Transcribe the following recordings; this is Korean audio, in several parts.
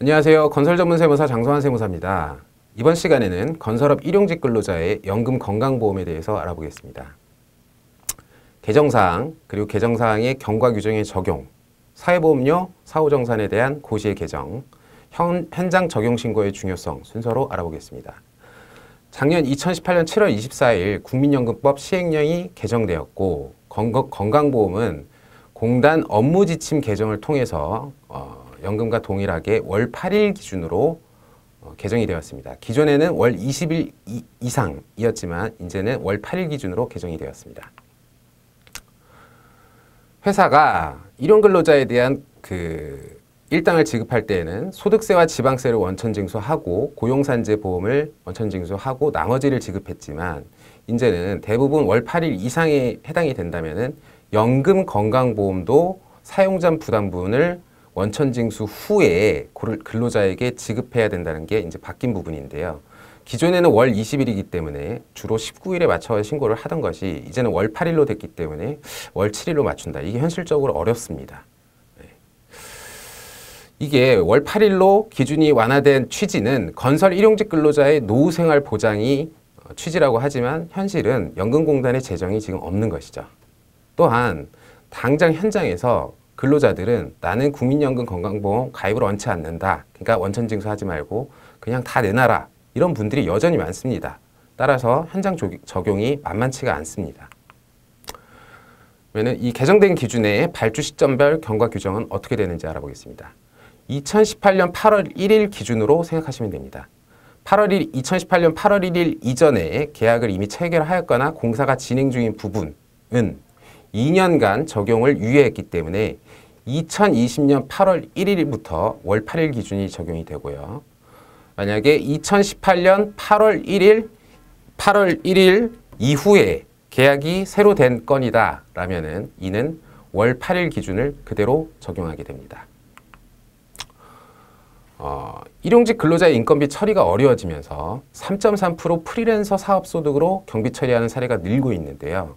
안녕하세요. 건설 전문 세무사 장성환 세무사입니다. 이번 시간에는 건설업 일용직 근로자의 연금 건강보험에 대해서 알아보겠습니다. 개정사항, 그리고 개정사항의 경과 규정의 적용, 사회보험료 사후정산에 대한 고시의 개정, 현, 장 적용 신고의 중요성 순서로 알아보겠습니다. 작년 2018년 7월 24일 국민연금법 시행령이 개정되었고 건강보험은 공단 업무지침 개정을 통해서 어, 연금과 동일하게 월 8일 기준으로 어, 개정이 되었습니다. 기존에는 월 20일 이, 이상이었지만 이제는 월 8일 기준으로 개정이 되었습니다. 회사가 일용 근로자에 대한 그 일당을 지급할 때에는 소득세와 지방세를 원천 징수하고 고용산재 보험을 원천 징수하고 나머지를 지급했지만 이제는 대부분 월 8일 이상에 해당이 된다면 연금 건강보험도 사용자 부담분을 원천징수 후에 근로자에게 지급해야 된다는 게 이제 바뀐 부분인데요. 기존에는 월 20일이기 때문에 주로 19일에 맞춰 신고를 하던 것이 이제는 월 8일로 됐기 때문에 월 7일로 맞춘다. 이게 현실적으로 어렵습니다. 네. 이게 월 8일로 기준이 완화된 취지는 건설 일용직 근로자의 노후생활 보장이 어, 취지라고 하지만 현실은 연금공단의 재정이 지금 없는 것이죠. 또한 당장 현장에서 근로자들은 나는 국민연금 건강보험 가입을 원치 않는다. 그러니까 원천 징수하지 말고 그냥 다 내놔라. 이런 분들이 여전히 많습니다. 따라서 현장 적용이 만만치가 않습니다. 그러면 이 개정된 기준에 발주 시점별 경과 규정은 어떻게 되는지 알아보겠습니다. 2018년 8월 1일 기준으로 생각하시면 됩니다. 8월 1, 일 2018년 8월 1일 이전에 계약을 이미 체결하였거나 공사가 진행 중인 부분은 2년간 적용을 유예했기 때문에 2020년 8월 1일부터 월 8일 기준이 적용이 되고요. 만약에 2018년 8월 1일, 8월 1일 이후에 계약이 새로 된 건이다 라면은 이는 월 8일 기준을 그대로 적용하게 됩니다. 어, 일용직 근로자의 인건비 처리가 어려워지면서 3.3% 프리랜서 사업소득으로 경비 처리하는 사례가 늘고 있는데요.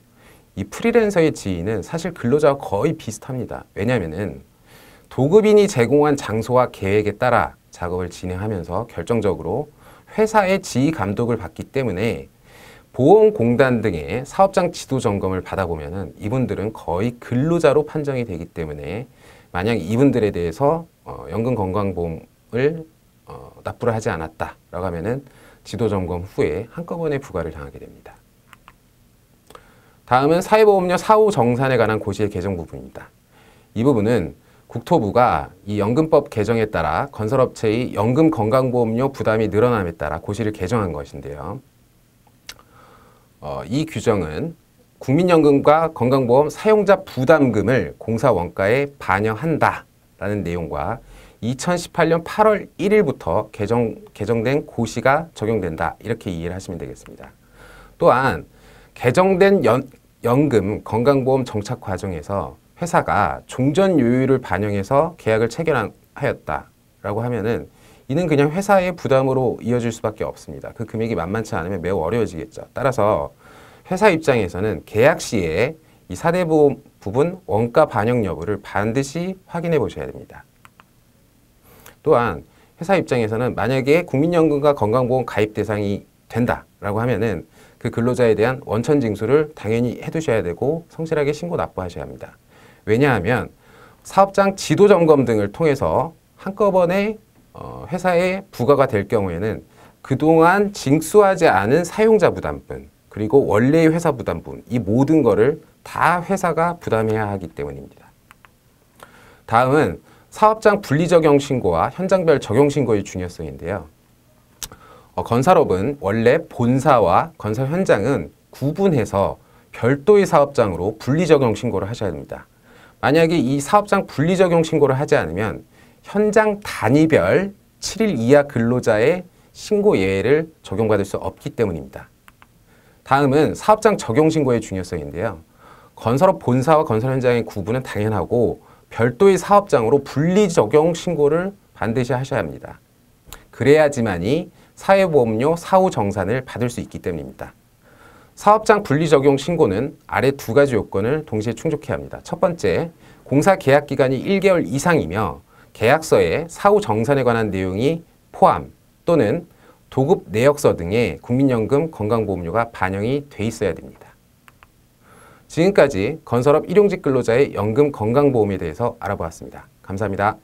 이 프리랜서의 지위는 사실 근로자와 거의 비슷합니다. 왜냐하면은 도급인이 제공한 장소와 계획에 따라 작업을 진행하면서 결정적으로 회사의 지휘 감독을 받기 때문에 보험공단 등의 사업장 지도 점검을 받아보면 이분들은 거의 근로자로 판정이 되기 때문에 만약 이분들에 대해서 어, 연금건강보험을 어, 납부를 하지 않았다라고 하면 은 지도 점검 후에 한꺼번에 부과를 당하게 됩니다. 다음은 사회보험료 사후 정산에 관한 고시의 개정 부분입니다. 이 부분은 국토부가 이 연금법 개정에 따라 건설업체의 연금 건강보험료 부담이 늘어남에 따라 고시를 개정한 것인데요. 어, 이 규정은 국민연금과 건강보험 사용자 부담금을 공사 원가에 반영한다라는 내용과 2018년 8월 1일부터 개정, 개정된 고시가 적용된다 이렇게 이해를 하시면 되겠습니다. 또한 개정된 연, 연금 건강보험 정착 과정에서 회사가 종전 요율을 반영해서 계약을 체결하였다라고 하면은 이는 그냥 회사의 부담으로 이어질 수밖에 없습니다. 그 금액이 만만치 않으면 매우 어려워지겠죠. 따라서 회사 입장에서는 계약 시에 이 사대보험 부분 원가 반영 여부를 반드시 확인해 보셔야 됩니다. 또한 회사 입장에서는 만약에 국민연금과 건강보험 가입 대상이 된다라고 하면은 그 근로자에 대한 원천 징수를 당연히 해두셔야 되고 성실하게 신고 납부하셔야 합니다. 왜냐하면 사업장 지도 점검 등을 통해서 한꺼번에 어, 회사에 부과가 될 경우에는 그동안 징수하지 않은 사용자 부담분 그리고 원래의 회사 부담분 이 모든 거를 다 회사가 부담해야 하기 때문입니다. 다음은 사업장 분리적용 신고와 현장별 적용 신고의 중요성인데요. 어, 건설업은 원래 본사와 건설 현장은 구분해서 별도의 사업장으로 분리적용 신고를 하셔야 됩니다. 만약에 이 사업장 분리적용 신고를 하지 않으면 현장 단위별 7일 이하 근로자의 신고 예외를 적용받을 수 없기 때문입니다. 다음은 사업장 적용 신고의 중요성인데요. 건설업 본사와 건설 현장의 구분은 당연하고 별도의 사업장으로 분리 적용 신고를 반드시 하셔야 합니다. 그래야지만이 사회보험료 사후 정산을 받을 수 있기 때문입니다. 사업장 분리 적용 신고는 아래 두 가지 요건을 동시에 충족해야 합니다. 첫 번째, 공사 계약 기간이 1개월 이상이며 계약서에 사후 정산에 관한 내용이 포함 또는 도급 내역서 등의 국민연금 건강보험료가 반영이 돼 있어야 됩니다. 지금까지 건설업 일용직 근로자의 연금 건강보험에 대해서 알아보았습니다. 감사합니다.